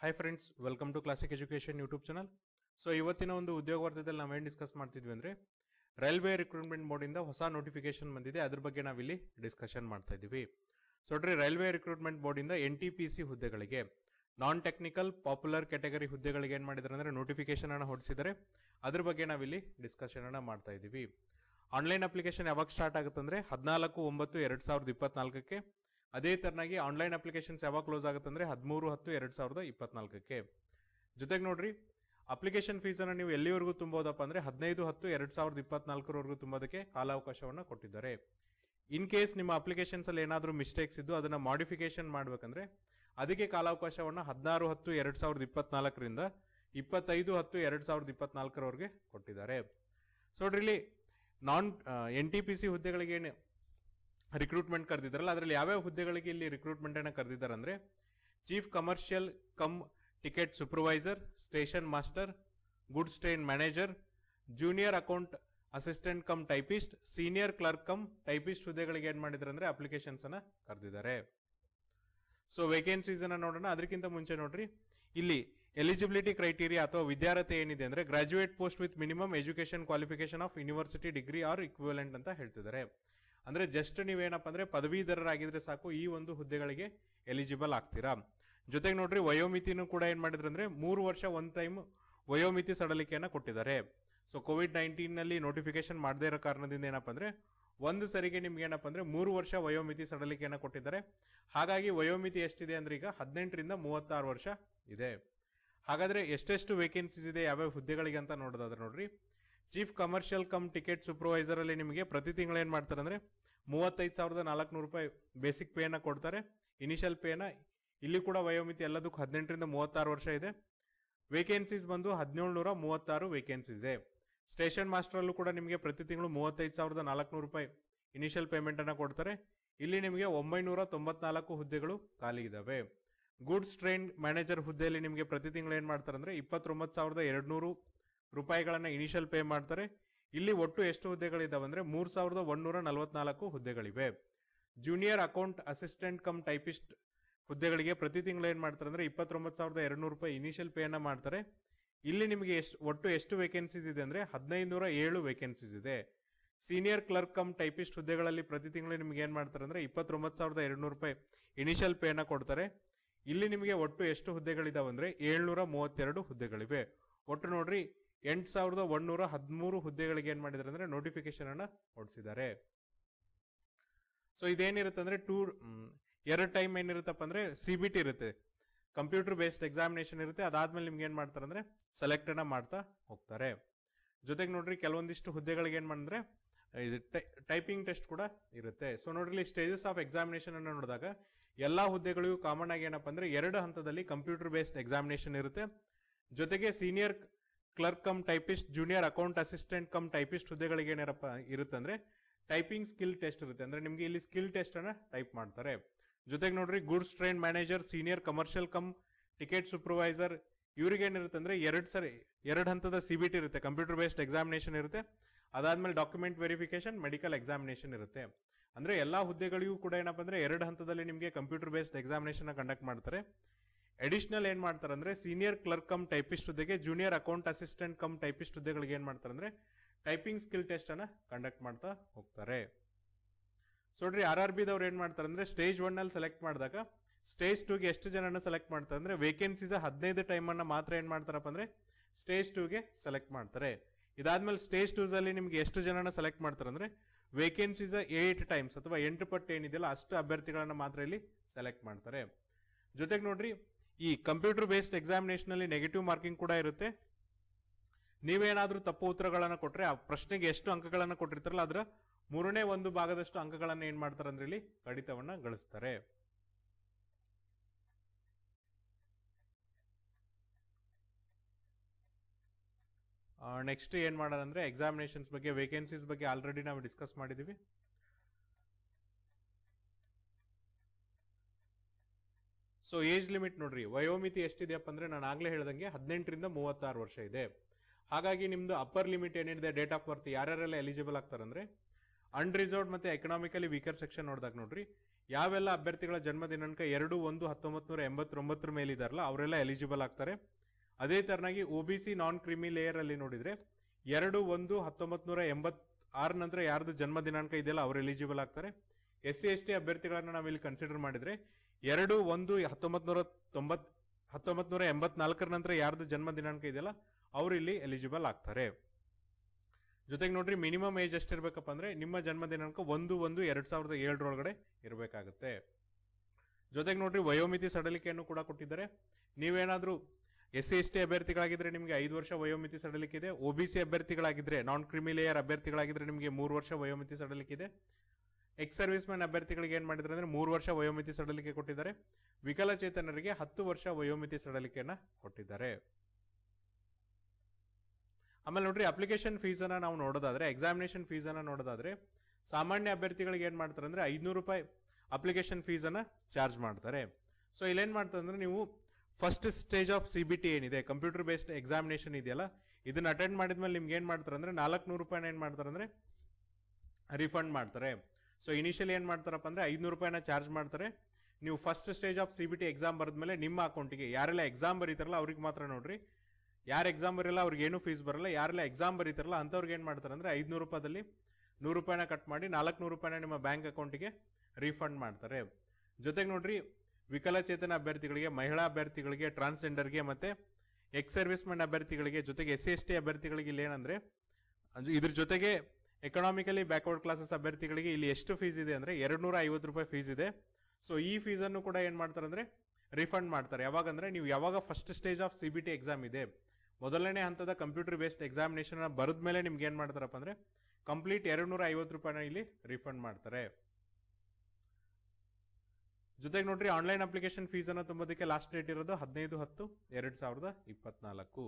hi friends welcome to classic education YouTube channel so ಇವತ್ತಿನ ಒಂದು ಉದ್ಯೋಗ ವಾರ್ತೆದಲ್ಲಿ ನಾವೇನು ಡಿಸ್ಕಸ್ ಮಾಡ್ತಿದ್ವಿ ಅಂದರೆ ರೈಲ್ವೆ ರಿಕ್ರೂಟ್ಮೆಂಟ್ ಬೋರ್ಡಿಂದ ಹೊಸ ನೋಟಿಫಿಕೇಶನ್ ಬಂದಿದೆ ಅದ್ರ ಬಗ್ಗೆ ನಾವಿಲ್ಲಿ ಡಿಸ್ಕಷನ್ ಮಾಡ್ತಾ ಇದ್ದೀವಿ ಸೊ ನೋಡ್ರಿ ರೈಲ್ವೆ ರಿಕ್ರೂಟ್ಮೆಂಟ್ ಬೋರ್ಡಿಂದ ಎನ್ ಟಿ ಪಿ ಸಿ ಹುದ್ದೆಗಳಿಗೆ ನಾನ್ ಟೆಕ್ನಿಕಲ್ ಪಾಪ್ಯುಲರ್ ಕ್ಯಾಟಗರಿ ಹುದ್ದೆಗಳಿಗೆ ಏನು ಮಾಡಿದ್ರು ಅಂದರೆ ನೋಟಿಫಿಕೇಶನ್ ಅನ್ನು ಹೊಡಿಸಿದರೆ ಅದ್ರ ಬಗ್ಗೆ ನಾವಿಲ್ಲಿ ಡಿಸ್ಕಷನ್ ಅನ್ನು ಮಾಡ್ತಾ ಇದ್ದೀವಿ ಆನ್ಲೈನ್ ಅಪ್ಲಿಕೇಶನ್ ಯಾವಾಗ ಸ್ಟಾರ್ಟ್ ಆಗುತ್ತೆ ಅಂದರೆ ಹದಿನಾಲ್ಕು ಒಂಬತ್ತು ಎರಡು ಸಾವಿರದ ಇಪ್ಪತ್ನಾಲ್ಕಕ್ಕೆ ಅದೇ ಥರನಾಗಿ ಆನ್ಲೈನ್ ಅಪ್ಲಿಕೇಶನ್ಸ್ ಯಾವಾಗ ಕ್ಲೋಸ್ ಆಗುತ್ತೆ ಅಂದರೆ ಹದಿಮೂರು ಹತ್ತು ಎರಡು ಸಾವಿರದ ಇಪ್ಪತ್ನಾಲ್ಕಕ್ಕೆ ಜೊತೆಗೆ ನೋಡ್ರಿ ಅಪ್ಲಿಕೇಶನ್ ಫೀಸನ್ನು ನೀವು ಎಲ್ಲಿವರೆಗೂ ತುಂಬೋದಪ್ಪ ಅಂದರೆ ಹದಿನೈದು ಹತ್ತು ಎರಡು ಸಾವಿರದ ಇಪ್ಪತ್ನಾಲ್ಕರವರೆಗೂ ತುಂಬೋದಕ್ಕೆ ಕಾಲಾವಕಾಶವನ್ನು ಕೊಟ್ಟಿದ್ದಾರೆ ಇನ್ ಕೇಸ್ ನಿಮ್ಮ ಅಪ್ಲಿಕೇಶನ್ಸಲ್ಲಿ ಏನಾದರೂ ಮಿಸ್ಟೇಕ್ಸ್ ಇದ್ದು ಅದನ್ನು ಮಾಡಿಫಿಕೇಶನ್ ಮಾಡಬೇಕಂದ್ರೆ ಅದಕ್ಕೆ ಕಾಲಾವಕಾಶವನ್ನು ಹದಿನಾರು ಹತ್ತು ಎರಡು ಸಾವಿರದ ಇಪ್ಪತ್ನಾಲ್ಕರಿಂದ ಇಪ್ಪತ್ತೈದು ಹತ್ತು ಎರಡು ಸಾವಿರದ ಇಪ್ಪತ್ನಾಲ್ಕರವರೆಗೆ ಕೊಟ್ಟಿದ್ದಾರೆ ಸೊ ಇಲ್ಲಿ non N T P C ಹುದ್ದೆಗಳಿಗೆ ಏನು ರಿಕ್ರೂಟ್ಮೆಂಟ್ ಕರೆದಿದ್ದಾರಲ್ಲ ಅದರಲ್ಲಿ ಯಾವ್ಯಾವ ಹುದ್ದೆಗಳಿಗೆ ಇಲ್ಲಿ ರಿಕ್ರೂಟ್ಮೆಂಟ್ ಅನ್ನು ಕರೆದಿದ್ದಾರೆ ಅಂದ್ರೆ chief commercial cum ticket supervisor station master goods train manager junior account assistant cum typist senior clerk cum typist ಹುದ್ದೆಗಳಿಗೆ ಏನು ಮಾಡಿದ್ರು ಅಂದರೆ ಅಪ್ಲಿಕೇಶನ್ಸ್ ಅನ್ನ ಕರೆದಿದ್ದಾರೆ ಸೊ ವೇಕೆನ್ಸೀಸ್ ಅನ್ನ ನೋಡೋಣ ಅದಕ್ಕಿಂತ ಮುಂಚೆ ನೋಡ್ರಿ ಇಲ್ಲಿ ಎಲಿಜಿಬಿಲಿಟಿ ಕ್ರೈಟೀರಿಯಾ ಅಥವಾ ವಿದ್ಯಾರ್ಥಿ ಏನಿದೆ ಅಂದ್ರೆ graduate post with minimum education qualification of university degree or equivalent ಅಂತ ಹೇಳ್ತಿದ್ದಾರೆ ಅಂದರೆ ಜಸ್ಟ್ ನೀವೇನಪ್ಪ ಅಂದರೆ ಪದವೀಧರರಾಗಿದ್ರೆ ಸಾಕು ಈ ಒಂದು ಹುದ್ದೆಗಳಿಗೆ ಎಲಿಜಿಬಲ್ ಆಗ್ತೀರಾ ಜೊತೆಗೆ ನೋಡ್ರಿ ವಯೋಮಿತಿನೂ ಕೂಡ ಏನು ಮಾಡಿದ್ರು ಅಂದರೆ ಮೂರು ವರ್ಷ ಒನ್ ಟೈಮ್ ವಯೋಮಿತಿ ಸಡಲಿಕೆಯನ್ನು ಕೊಟ್ಟಿದ್ದಾರೆ ಸೊ ಕೋವಿಡ್ ನಲ್ಲಿ ನೋಟಿಫಿಕೇಶನ್ ಮಾಡದೇ ಇರೋ ಕಾರಣದಿಂದ ಏನಪ್ಪ ಅಂದರೆ ಒಂದು ಸರಿಗೆ ನಿಮ್ಗೆ ಏನಪ್ಪ ಅಂದರೆ ಮೂರು ವರ್ಷ ವಯೋಮಿತಿ ಸಡಲಿಕೆಯನ್ನು ಕೊಟ್ಟಿದ್ದಾರೆ ಹಾಗಾಗಿ ವಯೋಮಿತಿ ಎಷ್ಟಿದೆ ಅಂದ್ರೆ ಈಗ ಹದಿನೆಂಟರಿಂದ ಮೂವತ್ತಾರು ವರ್ಷ ಇದೆ ಹಾಗಾದರೆ ಎಷ್ಟೆಷ್ಟು ವೇಕೆನ್ಸೀಸ್ ಇದೆ ಯಾವ್ಯಾವ ಹುದ್ದೆಗಳಿಗೆ ಅಂತ ನೋಡೋದಾದ್ರೆ ನೋಡ್ರಿ chief commercial cum ticket supervisor ಅಲ್ಲಿ ನಿಮಗೆ ಪ್ರತಿ ತಿಂಗಳು ಏನು ಮಾಡ್ತಾರೆ ಅಂದರೆ ಮೂವತ್ತೈದು ಸಾವಿರದ ನಾಲ್ಕುನೂರು ರೂಪಾಯಿ ಬೇಸಿಕ್ ಪೇಯನ್ನು ಕೊಡ್ತಾರೆ ಇನಿಷಿಯಲ್ ಪೇನ ಇಲ್ಲಿ ಕೂಡ ವಯೋಮಿತಿ ಎಲ್ಲದಕ್ಕೂ ಹದಿನೆಂಟರಿಂದ ಮೂವತ್ತಾರು ವರ್ಷ ಇದೆ ವೇಕೆನ್ಸೀಸ್ ಬಂದು ಹದಿನೇಳು ಮೂವತ್ತಾರು ವೇಕೆನ್ಸೀಸ್ ಇದೆ ಸ್ಟೇಷನ್ ಮಾಸ್ಟರಲ್ಲೂ ಕೂಡ ನಿಮಗೆ ಪ್ರತಿ ತಿಂಗಳು ಮೂವತ್ತೈದು ಸಾವಿರದ ನಾಲ್ಕುನೂರು ರೂಪಾಯಿ ಇನಿಷಿಯಲ್ ಪೇಮೆಂಟನ್ನು ಕೊಡ್ತಾರೆ ಇಲ್ಲಿ ನಿಮಗೆ ಒಂಬೈನೂರ ತೊಂಬತ್ನಾಲ್ಕು ಹುದ್ದೆಗಳು ಖಾಲಿ ಇದ್ದಾವೆ ಗೂಡ್ಸ್ ಟ್ರೈನ್ ಮ್ಯಾನೇಜರ್ ಹುದ್ದೆಯಲ್ಲಿ ನಿಮಗೆ ಪ್ರತಿ ತಿಂಗಳು ಏನು ಮಾಡ್ತಾರೆ ಅಂದರೆ ಇಪ್ಪತ್ತೊಂಬತ್ತು ಸಾವಿರದ ಎರಡುನೂರು ರೂಪಾಯಿಗಳನ್ನು ಇನಿಷಿಯಲ್ ಪೇ ಮಾಡ್ತಾರೆ ಇಲ್ಲಿ ಒಟ್ಟು ಎಷ್ಟು ಹುದ್ದೆಗಳಿದ್ದಾವೆ ಅಂದರೆ ಮೂರು ಸಾವಿರದ ಒಂದೂರ ನಲವತ್ನಾಲ್ಕು ಹುದ್ದೆಗಳಿವೆ junior account assistant cum typist ಹುದ್ದೆಗಳಿಗೆ ಪ್ರತಿ ತಿಂಗಳು ಏನು ಮಾಡ್ತಾರೆ ಅಂದರೆ ಇಪ್ಪತ್ತೊಂಬತ್ತು ಸಾವಿರದ ಎರಡು ನೂರು ರೂಪಾಯಿ ಇನಿಷಿಯಲ್ ಪೇಯನ್ನು ಮಾಡ್ತಾರೆ ಇಲ್ಲಿ ನಿಮಗೆ ಎಷ್ಟು ಒಟ್ಟು ಎಷ್ಟು ವೇಕೆನ್ಸೀಸ್ ಇದೆ ಅಂದರೆ ಹದಿನೈದುನೂರ ಏಳು ವೇಕೆನ್ಸೀಸ್ ಇದೆ ಸೀನಿಯರ್ ಕ್ಲರ್ಕ್ ಕಮ್ ಟೈಪಿಸ್ಟ್ ಹುದ್ದೆಗಳಲ್ಲಿ ಪ್ರತಿ ತಿಂಗಳು ನಿಮ್ಗೆ ಏನು ಮಾಡ್ತಾರೆ ಅಂದರೆ ಇಪ್ಪತ್ತೊಂಬತ್ತು ಸಾವಿರದ ಎರಡುನೂರು ರೂಪಾಯಿ ಇನಿಷಿಯಲ್ ಪೇನ ಕೊಡ್ತಾರೆ ಇಲ್ಲಿ ನಿಮಗೆ ಒಟ್ಟು ಎಷ್ಟು ಹುದ್ದೆಗಳಿದ್ದಾವೆ ಅಂದರೆ ಏಳ್ನೂರ ಮೂವತ್ತೆರಡು ಹುದ್ದೆಗಳಿವೆ ಒಟ್ಟು ನೋಡ್ರಿ ಎಂಟು ಸಾವಿರದ ಒಂದೂರ ಹದಿಮೂರು ಹುದ್ದೆಗಳಿಗೆ ಏನ್ ಮಾಡಿದ್ದಾರೆ ಅಂದ್ರೆ ನೋಟಿಫಿಕೇಶನ್ ಅನ್ನ ಹೊಡಿಸಿದ್ದಾರೆ ಸೊ ಇದೇನಿರುತ್ತೆ ಅಂದ್ರೆ ಟೂ ಎರಡು ಟೈಮ್ ಏನಿರುತ್ತಪ್ಪ ಅಂದ್ರೆ ಸಿ ಬಿ ಟಿ ಇರುತ್ತೆ ಕಂಪ್ಯೂಟರ್ ಬೇಸ್ಡ್ ಎಕ್ಸಾಮಿನೇಷನ್ ಇರುತ್ತೆ ಅದಾದ್ಮೇಲೆ ನಿಮ್ಗೆ ಏನ್ ಮಾಡ್ತಾರೆ ಅಂದ್ರೆ ಸೆಲೆಕ್ಟ್ ಅನ್ನ ಮಾಡ್ತಾ ಹೋಗ್ತಾರೆ ಜೊತೆಗೆ ನೋಡ್ರಿ ಕೆಲವೊಂದಿಷ್ಟು ಹುದ್ದೆಗಳಿಗೆ ಏನ್ ಮಾಡಿದ್ರೆ ಟೈಪಿಂಗ್ ಟೆಸ್ಟ್ ಕೂಡ ಇರುತ್ತೆ ಸೊ ನೋಡ್ರಿ ಸ್ಟೇಜಸ್ ಆಫ್ ಎಕ್ಸಾಮಿನೇಷನ್ ಅನ್ನು ನೋಡಿದಾಗ ಎಲ್ಲಾ ಹುದ್ದೆಗಳಿಗೂ ಕಾಮನ್ ಆಗಿ ಏನಪ್ಪ ಅಂದ್ರೆ ಎರಡು ಹಂತದಲ್ಲಿ ಕಂಪ್ಯೂಟರ್ ಬೇಸ್ಡ್ ಎಕ್ಸಾಮಿನೇಷನ್ ಇರುತ್ತೆ ಜೊತೆಗೆ senior clerk cum typist junior account assistant cum typist ಹುದ್ದೆಗಳಿಗೆ ಇರುತ್ತೆ ಅಂದ್ರೆ ಟೈಪಿಂಗ್ ಸ್ಕಿಲ್ ಟೆಸ್ಟ್ ಇರುತ್ತೆ ಅಂದ್ರೆ ನಿಮಗೆ ಇಲ್ಲಿ ಸ್ಕಿಲ್ ಟೆಸ್ಟ್ ಅನ್ನ ಟೈಪ್ ಮಾಡ್ತಾರೆ ಜೊತೆಗೆ ನೋಡ್ರಿ goods train manager senior commercial cum ticket supervisor ಇವ್ರಿಗೆ ಏನಿರುತ್ತೆ ಅಂದ್ರೆ ಎರಡು ಸರಿ ಎರಡು ಹಂತದ ಸಿ ಬಿ ಟಿ ಇರುತ್ತೆ ಕಂಪ್ಯೂಟರ್ ಬೇಸ್ಡ್ ಎಕ್ಸಾಮಿನೇಷನ್ ಇರುತ್ತೆ ಅದಾದ್ಮೇಲೆ ಡಾಕ್ಯುಮೆಂಟ್ ವೆರಿಫಿಕೇಶನ್ ಮೆಡಿಕಲ್ ಎಕ್ಸಾಮಿನೇಷನ್ ಇರುತ್ತೆ ಅಂದ್ರೆ ಎಲ್ಲಾ ಹುದ್ದೆಗಳಿಗೂ ಕೂಡ ಏನಪ್ಪ ಅಂದ್ರೆ ಎರಡು ಹಂತದಲ್ಲಿ ನಿಮಗೆ ಕಂಪ್ಯೂಟರ್ ಬೇಸ್ಡ್ ಎಕ್ಸಾಮಿನೇಷನ್ ಕಂಡಕ್ಟ್ ಮಾಡ್ತಾರೆ ಅಡಿಷನಲ್ ಏನ್ ಮಾಡ್ತಾರೆ ಅಂದ್ರೆ ಸೀನಿಯರ್ ಕ್ಲರ್ಕ್ ಕಮ್ ಟೈಪಿಸ್ಟ್ ಹುದ್ದೆಗೆ junior account assistant cum typist ಹುದ್ದೆಗಳಿಗೆ ಏನ್ ಮಾಡ್ತಾರೆ ಅಂದ್ರೆ ಟೈಪಿಂಗ್ ಸ್ಕಿಲ್ ಟೆಸ್ಟ್ ಅನ್ನ ಕಂಡಕ್ಟ್ ಮಾಡ್ತಾ ಹೋಗ್ತಾರೆ ನೋಡ್ರಿ ಆರ್ ಆರ್ ಬಿದವ್ರು ಏನ್ ಮಾಡ್ತಾರೆ ಅಂದ್ರೆ ಸ್ಟೇಜ್ ಒನ್ ಅಲ್ಲಿ ಸೆಲೆಕ್ಟ್ ಮಾಡಿದಾಗ ಸ್ಟೇಜ್ ಟೂಗೆ ಎಷ್ಟು ಜನನ ಸೆಲೆಕ್ಟ್ ಮಾಡ್ತಾರೆ ಅಂದ್ರೆ ವೇಕೆನ್ಸೀಸ್ ಹದಿನೈದು ಟೈಮ್ ಅನ್ನ ಮಾತ್ರ ಏನ್ ಮಾಡ್ತಾರಪ್ಪ ಅಂದ್ರೆ ಸ್ಟೇಜ್ ಟೂಗೆ ಸೆಲೆಕ್ಟ್ ಮಾಡ್ತಾರೆ ಇದಾದ್ಮೇಲೆ ಸ್ಟೇಜ್ ಟೂಸ್ ಅಲ್ಲಿ ನಿಮ್ಗೆ ಎಷ್ಟು ಜನನ ಸೆಲೆಕ್ಟ್ ಮಾಡ್ತಾರೆ ಅಂದ್ರೆ ವೇಕೆನ್ಸೀಸ್ ಏಟ್ ಟೈಮ್ಸ್ ಅಥವಾ ಎಂಟು ಪಟ್ಟು ಏನಿದೆಯಲ್ಲ ಅಷ್ಟು ಅಭ್ಯರ್ಥಿಗಳನ್ನ ಮಾತ್ರ ಇಲ್ಲಿ ಸೆಲೆಕ್ಟ್ ಮಾಡ್ತಾರೆ ಜೊತೆಗೆ ನೋಡ್ರಿ ಈ ಕಂಪ್ಯೂಟರ್ ಬೇಸ್ಡ್ ಎಕ್ಸಾಮಿನೇಷನ್ ಅಲ್ಲಿ ನೆಗೆಟಿವ್ ಮಾರ್ಕಿಂಗ್ ಕೂಡ ಇರುತ್ತೆ ನೀವೇನಾದ್ರೂ ತಪ್ಪು ಉತ್ತರಗಳನ್ನು ಕೊಟ್ಟರೆ ಆ ಪ್ರಶ್ನೆಗೆ ಎಷ್ಟು ಅಂಕಗಳನ್ನು ಕೊಟ್ಟಿರ್ತಾರಲ್ಲ ಅದರ ಮೂರನೇ ಒಂದು ಭಾಗದಷ್ಟು ಅಂಕಗಳನ್ನು ಏನ್ ಮಾಡ್ತಾರೆ ಅಂದ್ರೆ ಇಲ್ಲಿ ಕಡಿತವನ್ನ ಗಳಿಸ್ತಾರೆ ನೆಕ್ಸ್ಟ್ ಏನ್ ಮಾಡೋಣ ಅಂದ್ರೆ ಎಕ್ಸಾಮಿನೇಷನ್ಸ್ ಬಗ್ಗೆ ವೇಕೆನ್ಸೀಸ್ ಬಗ್ಗೆ ಆಲ್ರೆಡಿ ನಾವು ಡಿಸ್ಕಸ್ ಮಾಡಿದೀವಿ ಸೊ ಏಜ್ ಲಿಮಿಟ್ ನೋಡ್ರಿ ವಯೋಮಿತಿ ಎಷ್ಟಿದೆಯಪ್ಪ ಅಂದ್ರೆ ನಾನು ಆಗಲೇ ಹೇಳ್ದಂಗೆ ಹದಿನೆಂಟರಿಂದ ಮೂವತ್ತಾರು ವರ್ಷ ಇದೆ ಹಾಗಾಗಿ ನಿಮ್ದು ಅಪ್ಪರ್ ಲಿಮಿಟ್ ಏನಿದೆ ಡೇಟ್ ಆಫ್ ಬರ್ತ್ ಯಾರ್ಯಾರೆಲ್ಲ ಎಲಿಜಿಬಲ್ ಆಗ್ತಾರಂದ್ರೆ ಅನ್ರಿಸರ್ವ್ಡ್ ಮತ್ತೆ ಎಕನಾಮಿಕಲಿ ವೀಕರ್ ಸೆಕ್ಷನ್ ನೋಡಿದಾಗ ನೋಡ್ರಿ ಯಾವೆಲ್ಲ ಅಭ್ಯರ್ಥಿಗಳ ಜನ್ಮ ದಿನಾಂಕ ಎರಡು ಒಂದು ಹತ್ತೊಂಬತ್ತು ನೂರ ಎಂಬತ್ತೊಂಬತ್ತರ ಮೇಲೆ ಇದಾರಲ್ಲ ಅವರೆಲ್ಲ ಎಲಿಜಿಬಲ್ ಆಗ್ತಾರೆ ಅದೇ ತರನಾಗಿ ಒ ಬಿ ಸಿ ನಾನ್ ಕ್ರಿಮಿ ಲೇಯರ್ ಅಲ್ಲಿ ನೋಡಿದ್ರೆ ಎರಡು ಒಂದು ಹತ್ತೊಂಬತ್ತು ನೂರ ಎಂಬತ್ ಆರ ನಂತರ ಯಾರ್ದು ಜನ್ಮ ದಿನಾಂಕ ಇದೆಯಲ್ಲ ಅವ್ರು ಎಲಿಜಿಬಲ್ ಆಗ್ತಾರೆ ಎಸ್ ಸಿ ಎಸ್ ಟಿ ಅಭ್ಯರ್ಥಿಗಳನ್ನು ನಾವಿಲ್ಲಿ ಕನ್ಸಿಡರ್ ಮಾಡಿದ್ರೆ ಎರಡು ಒಂದು ಹತ್ತೊಂಬತ್ ನೂರ ತೊಂಬತ್ ಹತ್ತೊಂಬತ್ ನೂರ ಎಂಬತ್ನಾಲ್ಕರ ನಂತರ ಯಾರ್ದು ಜನ್ಮ ದಿನಾಂಕ ಇದೆಯಲ್ಲ ಅವರು ಇಲ್ಲಿ ಎಲಿಜಿಬಲ್ ಆಗ್ತಾರೆ ಜೊತೆಗೆ ನೋಡ್ರಿ ಮಿನಿಮಮ್ ಏಜ್ ಎಷ್ಟಿರ್ಬೇಕಪ್ಪ ಅಂದ್ರೆ ನಿಮ್ಮ ಜನ್ಮ ದಿನಾಂಕ ಒಂದು ಒಂದು ಎರಡ್ ಸಾವಿರದ ಏಳರೊಳಗಡೆ ಇರಬೇಕಾಗುತ್ತೆ ಜೊತೆಗೆ ನೋಡ್ರಿ ವಯೋಮಿತಿ ಸಡಲಿಕೆಯನ್ನು ಕೂಡ ಕೊಟ್ಟಿದ್ದಾರೆ ನೀವೇನಾದ್ರೂ ಎಸ್ ಸಿ ಎಸ್ ಟಿ ಅಭ್ಯರ್ಥಿಗಳಾಗಿದ್ರೆ ನಿಮಗೆ ಐದು ವರ್ಷ ವಯೋಮಿತಿ ಬಿ ಸಿ ಅಭ್ಯರ್ಥಿಗಳಾಗಿದ್ರೆ ನಾನ್ ಕ್ರಿಮಿಲೇಯರ್ ಅಭ್ಯರ್ಥಿಗಳಾಗಿದ್ರೆ ನಿಮಗೆ ಮೂರು ವರ್ಷ ವಯೋಮಿತಿ ಇದೆ ಎಕ್ಸ್ ಸರ್ವಿಸ್ ಮ್ಯಾನ್ ಅಭ್ಯರ್ಥಿಗಳಿಗೆ ಏನ್ ಮಾಡಿದ್ರು ಅಂದ್ರೆ ಮೂರು ವರ್ಷ ವಯೋಮಿತಿ ಸಡಲಿಕೆ ಕೊಟ್ಟಿದ್ದಾರೆ ವಿಕಲಚೇತನರಿಗೆ ಹತ್ತು ವರ್ಷ ವಯೋಮಿತಿ ಸಡಲಿಕೆಯನ್ನ ಕೊಟ್ಟಿದ್ದಾರೆ ಆಮೇಲೆ ನೋಡ್ರಿ ಅಪ್ಲಿಕೇಶನ್ ಫೀಸ್ ಅನ್ನ ನಾವು ನೋಡೋದಾದ್ರೆ ಎಕ್ಸಾಮಿನೇಷನ್ ಫೀಸ್ ಅನ್ನ ನೋಡೋದಾದ್ರೆ ಸಾಮಾನ್ಯ ಅಭ್ಯರ್ಥಿಗಳಿಗೆ ಏನ್ ಮಾಡ್ತಾರೆ ಅಂದ್ರೆ ಐನೂರು ರೂಪಾಯಿ ಅಪ್ಲಿಕೇಶನ್ ಫೀಸ್ ಅನ್ನ ಚಾರ್ಜ್ ಮಾಡ್ತಾರೆ ಸೊ ಇಲ್ಲೇನ್ ಮಾಡ್ತಾರೆ ಅಂದ್ರೆ ನೀವು first stage of C B T ಏನಿದೆ ಕಂಪ್ಯೂಟರ್ ಬೇಸ್ಡ್ ಎಕ್ಸಾಮಿನೇಷನ್ ಇದೆಯಲ್ಲ ಇದನ್ನ ಅಟೆಂಡ್ ಮಾಡಿದ್ಮೇಲೆ ನಿಮ್ಗೆ ಏನ್ ಮಾಡ್ತಾರೆ ಅಂದ್ರೆ ನಾಲ್ಕು ನೂರು ರೂಪಾಯಿನ ಏನ್ ಮಾಡ್ತಾರೆ ಅಂದ್ರೆ ರಿಫಂಡ್ ಮಾಡ್ತಾರೆ ಸೊ ಇನಿಷಿಯಲಿ ಏನು ಮಾಡ್ತಾರಪ್ಪ ಅಂದರೆ ಐದುನೂರು ರೂಪಾಯಿನ ಚಾರ್ಜ್ ಮಾಡ್ತಾರೆ ನೀವು first stage of C B T exam ಬರೆದ್ಮೇಲೆ ನಿಮ್ಮ ಅಕೌಂಟಿಗೆ ಯಾರೆಲ್ಲ ಎಕ್ಸಾಮ್ ಬರೀತಾರಲ್ಲ ಅವ್ರಿಗೆ ಮಾತ್ರ ನೋಡ್ರಿ ಯಾರು ಎಕ್ಸಾಮ್ ಬರೋಲ್ಲ ಅವ್ರಿಗೆ ಏನೂ ಫೀಸ್ ಬರಲ್ಲ ಯಾರೆಲ್ಲ ಎಕ್ಸಾಮ್ ಬರೀತಾರಲ್ಲ ಅಂಥವ್ರಿಗೆ ಏನು ಮಾಡ್ತಾರೆ ಅಂದರೆ ಐದುನೂರು ರೂಪಾಯಿದಲ್ಲಿ ನೂರು ರೂಪಾಯಿನ ಕಟ್ ಮಾಡಿ ನಾಲ್ಕುನೂರು ರೂಪಾಯಿನ ನಿಮ್ಮ ಬ್ಯಾಂಕ್ ಅಕೌಂಟಿಗೆ ರೀಫಂಡ್ ಮಾಡ್ತಾರೆ ಜೊತೆಗೆ ನೋಡ್ರಿ ವಿಕಲಚೇತನ ಅಭ್ಯರ್ಥಿಗಳಿಗೆ ಮಹಿಳಾ ಅಭ್ಯರ್ಥಿಗಳಿಗೆ ಟ್ರಾನ್ಸ್ಜೆಂಡರ್ಗೆ ಮತ್ತು ಎಕ್ಸ್ ಸರ್ವಿಸ್ಮೆನ್ ಅಭ್ಯರ್ಥಿಗಳಿಗೆ ಜೊತೆಗೆ ಎಸ್ ಸಿ ಎಸ್ ಟಿ ಅಭ್ಯರ್ಥಿಗಳಿಗೆ ಇಲ್ಲೇನಂದರೆ ಏನಂದರೆ ಇದ್ರ ಜೊತೆಗೆ ಎಕನಾಮಿಕಲಿ ಬ್ಯಾಕ್ವರ್ಡ್ ಕ್ಲಾಸಸ್ ಅಭ್ಯರ್ಥಿಗಳಿಗೆ ಇಲ್ಲಿ ಎಷ್ಟು ಫೀಸ್ ಇದೆ ಅಂದರೆ ಎರಡು ನೂರ ಐವತ್ತು ರೂಪಾಯಿ ಫೀಸ್ ಇದೆ ಸೊ ಈ ಫೀಸನ್ನು ಕೂಡ ಏನು ಮಾಡ್ತಾರೆ ಅಂದರೆ ರಿಫಂಡ್ ಮಾಡ್ತಾರೆ ಯಾವಾಗಂದರೆ ನೀವು ಯಾವಾಗ first stage of C B T exam ಇದೆ ಮೊದಲನೇ ಹಂತದ ಕಂಪ್ಯೂಟರ್ ಬೇಸ್ಡ್ ಎಕ್ಸಾಮಿನೇಷನ್ ಬರೆದ ಮೇಲೆ ನಿಮ್ಗೆ ಏನು ಮಾಡ್ತಾರಪ್ಪ ಅಂದರೆ ಕಂಪ್ಲೀಟ್ ಎರಡು ನೂರ ಐವತ್ತು ರೂಪಾಯಿನ ಇಲ್ಲಿ ರಿಫಂಡ್ ಮಾಡ್ತಾರೆ ಜೊತೆಗೆ ನೋಡ್ರಿ ಆನ್ಲೈನ್ ಅಪ್ಲಿಕೇಶನ್ ಫೀಸನ್ನು ತುಂಬೋದಕ್ಕೆ ಲಾಸ್ಟ್ ಡೇಟ್ ಇರೋದು ಹದಿನೈದು ಹತ್ತು ಎರಡು ಸಾವಿರದ ಇಪ್ಪತ್ನಾಲ್ಕು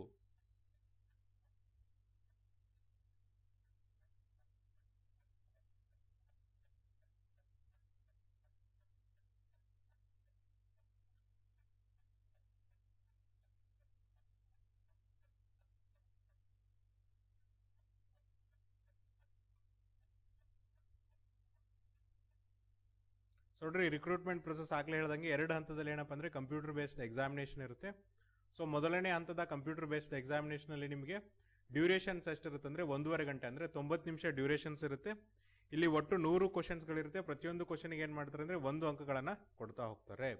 ಸೊ ನೋಡ್ರಿ ರಿಕ್ರೂಟ್ಮೆಂಟ್ ಪ್ರೊಸೆಸ್ ಆಗಲೇ ಹೇಳ್ದಂಗೆ ಎರಡು ಹಂತದಲ್ಲಿ ಏನಪ್ಪ ಅಂದರೆ ಕಂಪ್ಯೂಟರ್ ಬೇಸ್ಡ್ ಎಕ್ಸಾಮಿನೇಷನ್ ಇರುತ್ತೆ ಸೊ ಮೊದಲನೇ ಹಂತದ ಕಂಪ್ಯೂಟರ್ ಬೇಸ್ಡ್ ಎಕ್ಸಾಮಿನೇಷನಲ್ಲಿ ನಿಮಗೆ ಡ್ಯೂರೇಷನ್ಸ್ ಎಷ್ಟಿರುತ್ತೆ ಅಂದರೆ ಒಂದೂವರೆ ಗಂಟೆ ಅಂದರೆ ತೊಂಬತ್ತು ನಿಮಿಷ ಡ್ಯೂರೇಷನ್ಸ್ ಇರುತ್ತೆ ಇಲ್ಲಿ ಒಟ್ಟು ನೂರು ಕ್ವಶನ್ಸ್ಗಳಿರುತ್ತೆ ಪ್ರತಿಯೊಂದು ಕ್ವಶನ್ಗೆ ಏನು ಮಾಡ್ತಾರೆ ಅಂದರೆ ಒಂದು ಅಂಕಗಳನ್ನು ಕೊಡ್ತಾ ಹೋಗ್ತಾರೆ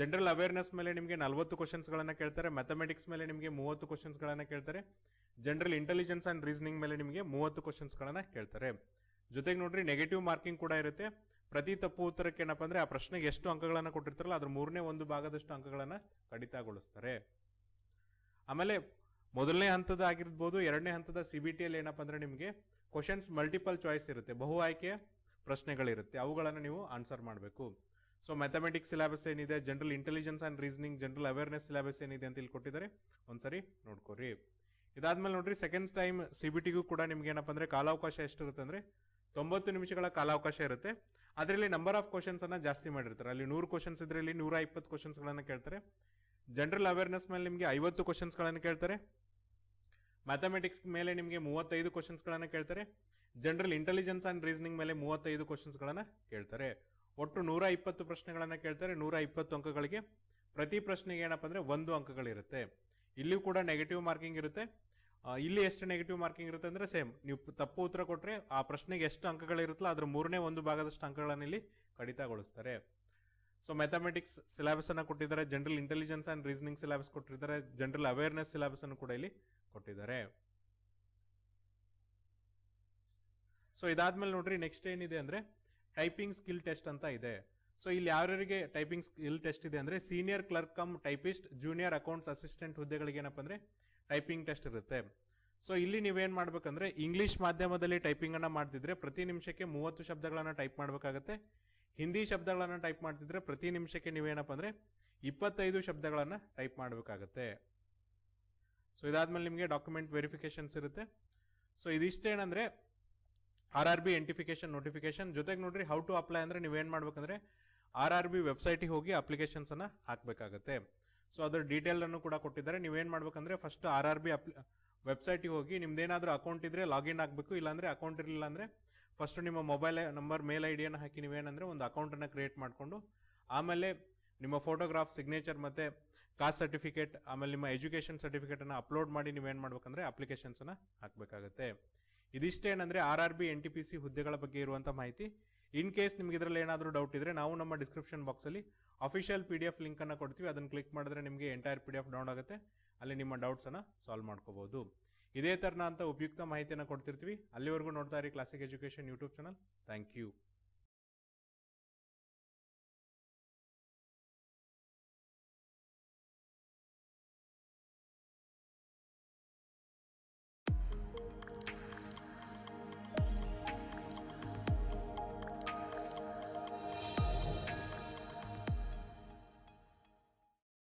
ಜನರಲ್ ಅವೇರ್ನೆಸ್ ಮೇಲೆ ನಿಮಗೆ ನಲವತ್ತು ಕ್ವಶನ್ಸ್ಗಳನ್ನು ಕೇಳ್ತಾರೆ ಮ್ಯಾಥಮೆಟಿಕ್ಸ್ ಮೇಲೆ ನಿಮಗೆ ಮೂವತ್ತು ಕ್ವಶನ್ಸ್ಗಳನ್ನು ಕೇಳ್ತಾರೆ ಜನರಲ್ ಇಂಟೆಲಿಜೆನ್ಸ್ ಆ್ಯಂಡ್ ರೀಸನಿಂಗ್ ಮೇಲೆ ನಿಮಗೆ ಮೂವತ್ತು ಕ್ವಶನ್ಸ್ಗಳನ್ನು ಕೇಳ್ತಾರೆ ಜೊತೆಗೆ ನೋಡಿರಿ ನೆಗೆಟಿವ್ ಮಾರ್ಕಿಂಗ್ ಕೂಡ ಇರುತ್ತೆ ಪ್ರತಿ ತಪ್ಪು ಉತ್ತರಕ್ಕೆ ಏನಪ್ಪ ಅಂದ್ರೆ ಆ ಪ್ರಶ್ನೆಗೆ ಎಷ್ಟು ಅಂಕಗಳನ್ನ ಕೊಟ್ಟಿರ್ತಾರಲ್ಲ ಅದ್ರ ಮೂರನೇ ಒಂದು ಭಾಗದಷ್ಟು ಅಂಕಗಳನ್ನ ಕಡಿತಗೊಳಿಸ್ತಾರೆ ಆಮೇಲೆ ಮೊದಲನೇ ಹಂತದ ಆಗಿರ್ಬೋದು ಎರಡನೇ ಹಂತದ ಸಿ ಬಿ ಅಲ್ಲಿ ಏನಪ್ಪಾ ಅಂದ್ರೆ ನಿಮಗೆ ಕ್ವಶನ್ಸ್ ಮಲ್ಟಿಪಲ್ ಚಾಯ್ಸ್ ಇರುತ್ತೆ ಬಹು ಆಯ್ಕೆಯ ಪ್ರಶ್ನೆಗಳಿರುತ್ತೆ ಅವುಗಳನ್ನು ನೀವು ಆನ್ಸರ್ ಮಾಡಬೇಕು ಸೊ ಮ್ಯಾಥಮೆಟಿಕ್ಸ್ ಸಿಲೆಬಸ್ ಏನಿದೆ general intelligence and reasoning general awareness syllabus ಏನಿದೆ ಅಂತ ಇಲ್ಲಿ ಕೊಟ್ಟಿದ್ದಾರೆ ಒಂದ್ಸರಿ ನೋಡ್ಕೋರಿ ಇದಾದ್ಮೇಲೆ ನೋಡ್ರಿ ಸೆಕೆಂಡ್ ಟೈಮ್ ಸಿ ಬಿ ಟಿಗೂ ಕೂಡ ನಿಮ್ಗೆ ಏನಪ್ಪಾ ಅಂದ್ರೆ ಕಾಲಾವಕಾಶ ಎಷ್ಟಿರುತ್ತೆ ಅಂದ್ರೆ ತೊಂಬತ್ತು ನಿಮಿಷಗಳ ಕಾಲಾವಕಾಶ ಇರುತ್ತೆ ಅದರಲ್ಲಿ ನಂಬರ್ ಆಫ್ ಕ್ವಶನ್ಸ್ ಅನ್ನ ಜಾಸ್ತಿ ಮಾಡಿರ್ತಾರೆ ಅಲ್ಲಿ ನೂರು ಕ್ವಶನ್ಸ್ ಇದ್ರೆ ಇಲ್ಲಿ ನೂರ ಇಪ್ಪತ್ತು ಕ್ವಶನ್ಸ್ ಗಳನ್ನ ಕೇಳ್ತಾರೆ ಜನರಲ್ ಅವೇರ್ನೆಸ್ ಮೇಲೆ ನಿಮಗೆ ಐವತ್ತು ಕ್ವಶನ್ಸ್ ಗಳನ್ನ ಕೇಳ್ತಾರೆ ಮ್ಯಾಥಮೆಟಿಕ್ಸ್ ಮೇಲೆ ನಿಮಗೆ ಮೂವತ್ತೈದು ಕ್ವಶನ್ಸ್ ಗಳನ್ನ ಕೇಳ್ತಾರೆ ಜನರಲ್ ಇಂಟೆಲಿಜೆನ್ಸ್ ಅಂಡ್ ರೀಸನಿಂಗ್ ಮೇಲೆ ಮೂವತ್ತೈದು ಕ್ವಶನ್ಸ್ ಗಳನ್ನ ಕೇಳ್ತಾರೆ ಒಟ್ಟು ನೂರ ಇಪ್ಪತ್ತು ಪ್ರಶ್ನೆಗಳನ್ನ ಕೇಳ್ತಾರೆ ನೂರ ಇಪ್ಪತ್ತು ಅಂಕಗಳಿಗೆ ಪ್ರತಿ ಪ್ರಶ್ನೆಗೆ ಏನಪ್ಪ ಅಂದ್ರೆ ಒಂದು ಅಂಕಗಳಿರುತ್ತೆ ಇಲ್ಲಿಯೂ ಕೂಡ ನೆಗೆಟಿವ್ ಮಾರ್ಕಿಂಗ್ ಇರುತ್ತೆ ಇಲ್ಲಿ ಎಷ್ಟು ನೆಗೆಟಿವ್ ಮಾರ್ಕಿಂಗ್ ಇರುತ್ತೆ ಅಂದ್ರೆ ಸೇಮ್ ನೀವು ತಪ್ಪು ಉತ್ತರ ಕೊಟ್ಟರೆ ಆ ಪ್ರಶ್ನೆಗೆ ಎಷ್ಟು ಅಂಕಗಳಿರುತ್ತಲ್ಲ ಅದ್ರ ಮೂರನೇ ಒಂದು ಭಾಗದಷ್ಟು ಅಂಕಗಳನ್ನು ಇಲ್ಲಿ ಕಡಿತಗೊಳಿಸ್ತಾರೆ ಸೊ ಮ್ಯಾಥಮೆಟಿಕ್ಸ್ ಸಿಲೆಬಸ್ ಅನ್ನು ಕೊಟ್ಟಿದ್ದಾರೆ general intelligence and reasoning syllabus ಕೊಟ್ಟಿದ್ದಾರೆ ಜನರಲ್ ಅವೇರ್ನೆಸ್ ಸಿಲೆಬಸ್ ಅನ್ನು ಕೂಡ ಇಲ್ಲಿ ಕೊಟ್ಟಿದ್ದಾರೆ ಸೊ ಇದಾದ್ಮೇಲೆ ನೋಡ್ರಿ ನೆಕ್ಸ್ಟ್ ಏನಿದೆ ಅಂದ್ರೆ ಟೈಪಿಂಗ್ ಸ್ಕಿಲ್ ಟೆಸ್ಟ್ ಅಂತ ಇದೆ ಸೊ ಇಲ್ಲಿ ಯಾರ್ಯಾರಿಗೆ ಟೈಪಿಂಗ್ ಸ್ಕಿಲ್ ಟೆಸ್ಟ್ ಇದೆ ಅಂದ್ರೆ senior clerk cum typist junior accounts assistant ಹುದ್ದೆಗಳಿಗೆ ಏನಪ್ಪ ಅಂದ್ರೆ ಟೈಪಿಂಗ್ ಟೆಸ್ಟ್ ಇರುತ್ತೆ ಸೊ ಇಲ್ಲಿ ನೀವೇನು ಮಾಡ್ಬೇಕಂದ್ರೆ ಇಂಗ್ಲಿಷ್ ಮಾಧ್ಯಮದಲ್ಲಿ ಟೈಪಿಂಗ್ ಅನ್ನ ಮಾಡ್ತಿದ್ರೆ ಪ್ರತಿ ನಿಮಿಷಕ್ಕೆ ಮೂವತ್ತು ಶಬ್ದಗಳನ್ನು ಟೈಪ್ ಮಾಡಬೇಕಾಗತ್ತೆ ಹಿಂದಿ ಶಬ್ದಗಳನ್ನು ಟೈಪ್ ಮಾಡ್ತಿದ್ರೆ ಪ್ರತಿ ನಿಮಿಷಕ್ಕೆ ನೀವೇನಪ್ಪ ಅಂದ್ರೆ ಇಪ್ಪತ್ತೈದು ಶಬ್ದಗಳನ್ನು ಟೈಪ್ ಮಾಡಬೇಕಾಗತ್ತೆ ಸೊ ಇದಾದ್ಮೇಲೆ ನಿಮಗೆ ಡಾಕ್ಯುಮೆಂಟ್ ವೆರಿಫಿಕೇಶನ್ಸ್ ಇರುತ್ತೆ ಸೊ ಇದಿಷ್ಟೇನಂದ್ರೆ ಆರ್ ಆರ್ ಬಿ ಎಂಟಿಫಿಕೇಶನ್ ನೋಟಿಫಿಕೇಶನ್ ಜೊತೆಗೆ ನೋಡ್ರಿ ಹೌ ಟು ಅಪ್ಲೈ ಅಂದ್ರೆ ನೀವೇನು ಮಾಡಬೇಕಂದ್ರೆ ಆರ್ ಆರ್ ಬಿ ವೆಬ್ಸೈಟಿಗೆ ಹೋಗಿ ಅಪ್ಲಿಕೇಶನ್ಸನ್ನು ಹಾಕಬೇಕಾಗತ್ತೆ ಸೊ ಅದರ ಡೀಟೇಲ್ ಅನ್ನು ಕೂಡ ಕೊಟ್ಟಿದ್ದಾರೆ ನೀವೇನ್ ಮಾಡ್ಬೇಕಂದ್ರೆ ಫಸ್ಟ್ ಆರ್ ಆರ್ ಬಿ ಅಪ್ ವೆಬ್ಸೈಟಿಗೆ ಹೋಗಿ ನಿಮ್ದೇನಾದ್ರೂ ಅಕೌಂಟ್ ಇದ್ರೆ ಲಾಗಿನ್ ಆಗಬೇಕು ಇಲ್ಲಾಂದ್ರೆ ಅಕೌಂಟ್ ಇರಲಿಲ್ಲ ಅಂದ್ರೆ ಫಸ್ಟ್ ನಿಮ್ಮ ಮೊಬೈಲ್ ನಂಬರ್ ಮೇಲ್ ಐ ಡಿಯನ್ನು ಹಾಕಿ ನೀವೇನಂದ್ರೆ ಒಂದು ಅಕೌಂಟನ್ನು ಕ್ರಿಯೇಟ್ ಮಾಡಿಕೊಂಡು ಆಮೇಲೆ ನಿಮ್ಮ ಫೋಟೋಗ್ರಾಫ್ ಸಿಗ್ನೇಚರ್ ಮತ್ತೆ ಕಾಸ್ಟ್ ಸರ್ಟಿಫಿಕೇಟ್ ಆಮೇಲೆ ನಿಮ್ಮ ಎಜುಕೇಷನ್ ಸರ್ಟಿಫಿಕೇಟನ್ನು ಅಪ್ಲೋಡ್ ಮಾಡಿ ನೀವೇನು ಮಾಡ್ಬೇಕಂದ್ರೆ ಅಪ್ಲಿಕೇಶನ್ಸನ್ನು ಹಾಕಬೇಕಾಗುತ್ತೆ ಏನಂದ್ರೆ R R B N T P C ಹುದ್ದೆಗಳ ಬಗ್ಗೆ ಇರುವಂಥ ಮಾಹಿತಿ ಇನ್ ಕೇಸ್ ನಿಮ್ಗೆ ಇದರಲ್ಲಿ ಏನಾದರೂ ಡೌಟ್ ಇದ್ರೆ ನಾವು ನಮ್ಮ ಡಿಸ್ಕ್ರಿಪ್ಷನ್ ಬಾಕ್ಸಲ್ಲಿ ಅಫಿಷಿಯಲ್ ಪಿ ಡಿ ಎಫ್ ಲಿಂಕನ್ನು ಕೊಡ್ತೀವಿ ಅದನ್ನು ಕ್ಲಿಕ್ ಮಾಡಿದ್ರೆ ನಿಮಗೆ entire P D F down ಆಗುತ್ತೆ ಅಲ್ಲಿ ನಿಮ್ಮ ಡೌಟ್ಸನ್ನು ಸಾಲ್ವ್ ಮಾಡ್ಕೋಬೋದು ಇದೇ ಥರನ ಅಂತ ಉಪಯುಕ್ತ ಮಾಹಿತಿಯನ್ನು ಕೊಡ್ತಿರ್ತೀವಿ ಅಲ್ಲಿವರೆಗೂ ನೋಡ್ತಾ ಇರಿ classic education YouTube channel thank you